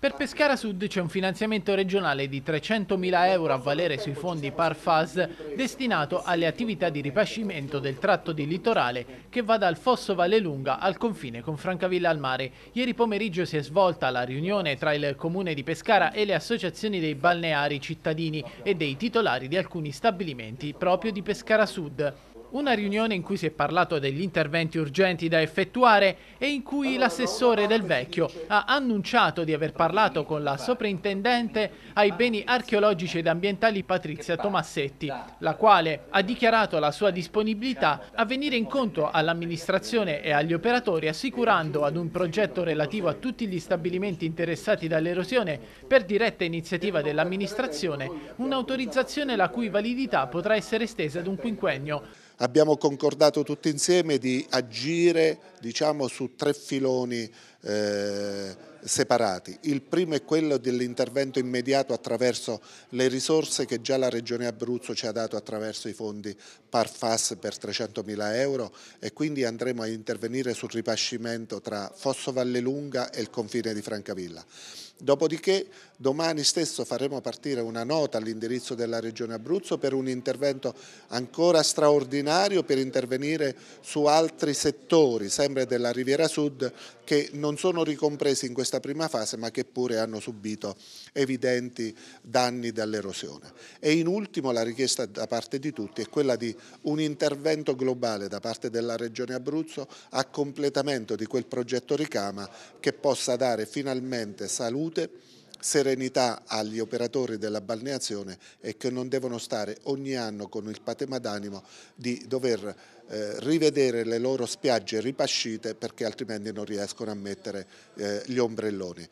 Per Pescara Sud c'è un finanziamento regionale di 300.000 euro a valere sui fondi Parfas destinato alle attività di ripascimento del tratto di litorale che va dal Fosso Valle Lunga al confine con Francavilla al Mare. Ieri pomeriggio si è svolta la riunione tra il Comune di Pescara e le associazioni dei balneari cittadini e dei titolari di alcuni stabilimenti proprio di Pescara Sud. Una riunione in cui si è parlato degli interventi urgenti da effettuare e in cui l'assessore del Vecchio ha annunciato di aver parlato con la soprintendente ai beni archeologici ed ambientali Patrizia Tomassetti, la quale ha dichiarato la sua disponibilità a venire incontro all'amministrazione e agli operatori assicurando ad un progetto relativo a tutti gli stabilimenti interessati dall'erosione per diretta iniziativa dell'amministrazione un'autorizzazione la cui validità potrà essere estesa ad un quinquennio. Abbiamo concordato tutti insieme di agire diciamo, su tre filoni eh, separati. Il primo è quello dell'intervento immediato attraverso le risorse che già la Regione Abruzzo ci ha dato attraverso i fondi PARFAS per 300 mila euro e quindi andremo a intervenire sul ripascimento tra Fosso Vallelunga e il confine di Francavilla. Dopodiché domani stesso faremo partire una nota all'indirizzo della Regione Abruzzo per un intervento ancora straordinario per intervenire su altri settori, sempre della Riviera Sud, che non sono ricompresi in questo questa prima fase ma che pure hanno subito evidenti danni dall'erosione. E in ultimo la richiesta da parte di tutti è quella di un intervento globale da parte della Regione Abruzzo a completamento di quel progetto Ricama che possa dare finalmente salute serenità agli operatori della balneazione e che non devono stare ogni anno con il patema d'animo di dover eh, rivedere le loro spiagge ripascite perché altrimenti non riescono a mettere eh, gli ombrelloni.